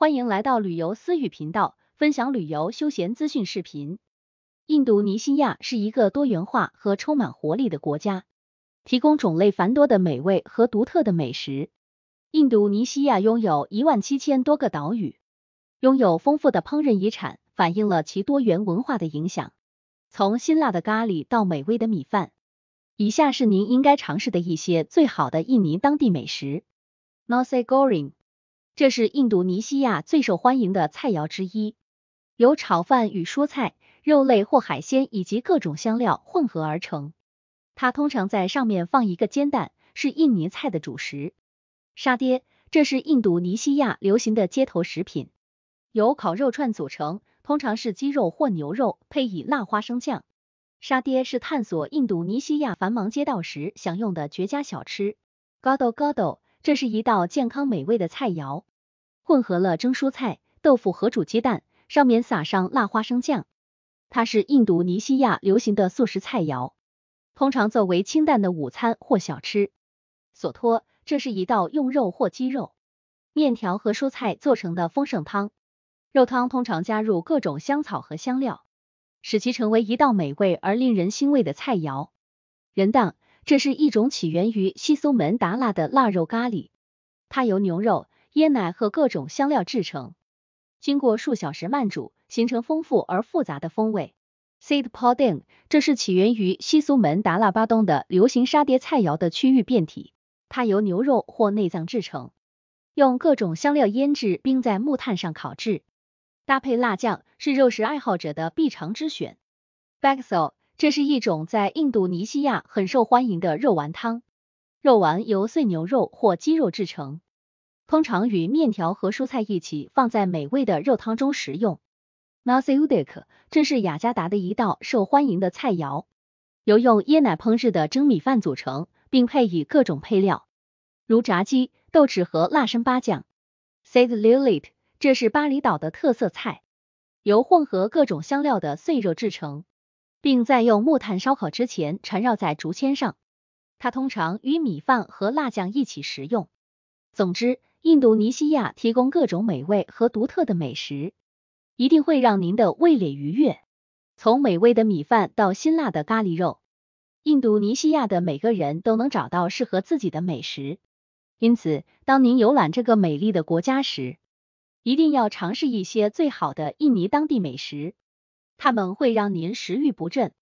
欢迎来到旅游私语频道，分享旅游休闲资讯视频。印度尼西亚是一个多元化和充满活力的国家，提供种类繁多的美味和独特的美食。印度尼西亚拥有一万七千多个岛屿，拥有丰富的烹饪遗产，反映了其多元文化的影响，从辛辣的咖喱到美味的米饭。以下是您应该尝试的一些最好的印尼当地美食：Nasi Goreng。这是印度尼西亚最受欢迎的菜肴之一，由炒饭与蔬菜、肉类或海鲜以及各种香料混合而成。它通常在上面放一个煎蛋，是印尼菜的主食。沙爹，这是印度尼西亚流行的街头食品，由烤肉串组成，通常是鸡肉或牛肉，配以辣花生酱。沙爹是探索印度尼西亚繁忙街道时享用的绝佳小吃。Godo Godo。这是一道健康美味的菜肴，混合了蒸蔬菜、豆腐和煮鸡蛋，上面撒上辣花生酱。它是印度尼西亚流行的素食菜肴，通常作为清淡的午餐或小吃。索托，这是一道用肉或鸡肉、面条和蔬菜做成的丰盛汤，肉汤通常加入各种香草和香料，使其成为一道美味而令人欣慰的菜肴。人当。这是一种起源于西苏门达腊的腊肉咖喱，它由牛肉、椰奶和各种香料制成，经过数小时慢煮，形成丰富而复杂的风味。s e e d Podeng 这是起源于西苏门达腊巴东的流行沙爹菜肴的区域变体，它由牛肉或内脏制成，用各种香料腌制，并在木炭上烤制，搭配辣酱是肉食爱好者的必尝之选。b a k s o l 这是一种在印度尼西亚很受欢迎的肉丸汤，肉丸由碎牛肉或鸡肉制成，通常与面条和蔬菜一起放在美味的肉汤中食用。Nasi Uduk 这是雅加达的一道受欢迎的菜肴，由用椰奶烹制的蒸米饭组成，并配以各种配料，如炸鸡、豆豉和辣生巴酱。Sate Lilit 这是巴厘岛的特色菜，由混合各种香料的碎肉制成。并在用木炭烧烤之前缠绕在竹签上。它通常与米饭和辣酱一起食用。总之，印度尼西亚提供各种美味和独特的美食，一定会让您的味蕾愉悦。从美味的米饭到辛辣的咖喱肉，印度尼西亚的每个人都能找到适合自己的美食。因此，当您游览这个美丽的国家时，一定要尝试一些最好的印尼当地美食。他们会让您食欲不振。